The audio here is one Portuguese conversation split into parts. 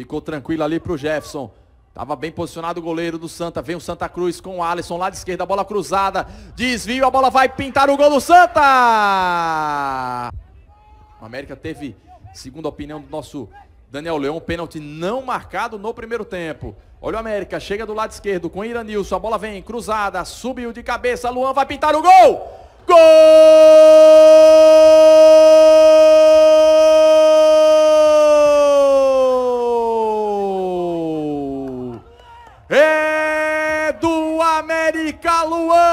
Ficou tranquilo ali pro Jefferson. Tava bem posicionado o goleiro do Santa. Vem o Santa Cruz com o Alisson lá de esquerda, bola cruzada. Desvio, a bola vai pintar o gol do Santa. O América teve, segundo a opinião do nosso Daniel Leão, um pênalti não marcado no primeiro tempo. Olha o América, chega do lado esquerdo com Iranilson. A bola vem cruzada, subiu de cabeça. Luan vai pintar o gol. Gol! América, Luan!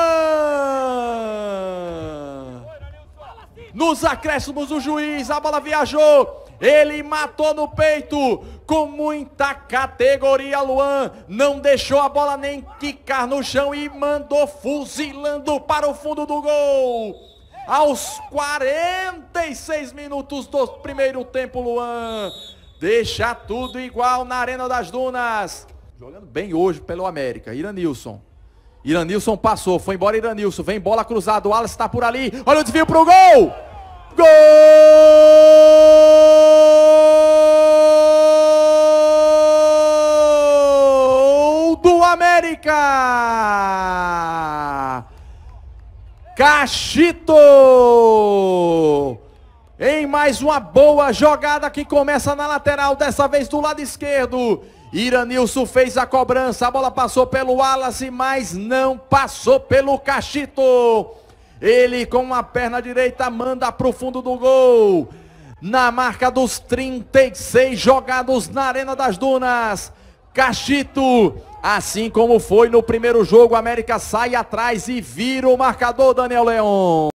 Nos acréscimos, o juiz, a bola viajou. Ele matou no peito com muita categoria. Luan não deixou a bola nem quicar no chão e mandou fuzilando para o fundo do gol. Aos 46 minutos do primeiro tempo, Luan deixa tudo igual na Arena das Dunas. Jogando bem hoje pelo América. Iranilson. Iranilson passou, foi embora Iranilson, vem bola cruzada, o Wallace está por ali, olha o desvio para o gol! Gol do América! Cachito! Em mais uma boa jogada que começa na lateral, dessa vez do lado esquerdo. Iranilson fez a cobrança, a bola passou pelo Wallace, mas não passou pelo Cachito. Ele com a perna direita manda para o fundo do gol. Na marca dos 36 jogados na Arena das Dunas. Cachito, assim como foi no primeiro jogo, a América sai atrás e vira o marcador, Daniel Leão.